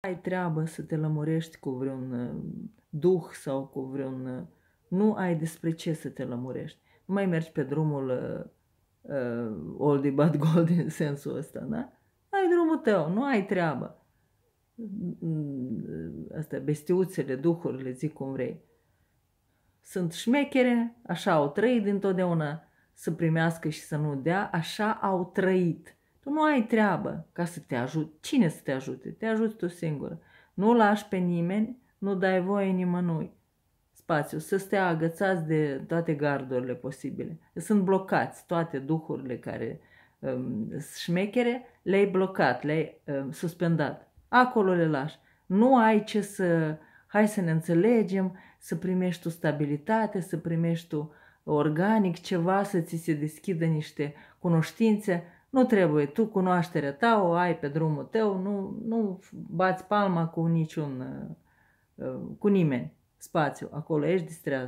ai treabă să te lămurești cu vreun uh, duh sau cu vreun... Uh, nu ai despre ce să te lămurești. Nu mai mergi pe drumul uh, uh oldie but gold în sensul ăsta, da? Ai drumul tău, nu ai treabă. Astea, bestiuțele, duhurile, zic cum vrei. Sunt șmechere, așa au trăit dintotdeauna, să primească și să nu dea, așa au trăit. Tu nu ai treabă ca să te ajute. Cine să te ajute? Te ajut tu singură. Nu lași pe nimeni, nu dai voie nimănui spațiu, să stea agățați de toate gardurile posibile. Sunt blocați toate duhurile care um, șmechere, le-ai blocat, le-ai um, suspendat. Acolo le lași. Nu ai ce să... Hai să ne înțelegem, să primești tu stabilitate, să primești tu organic ceva, să ți se deschidă niște cunoștințe. Nu trebuie, tu cunoașterea ta o ai pe drumul tău, nu, nu bați palma cu niciun, uh, uh, cu nimeni spațiu, acolo ești distrează.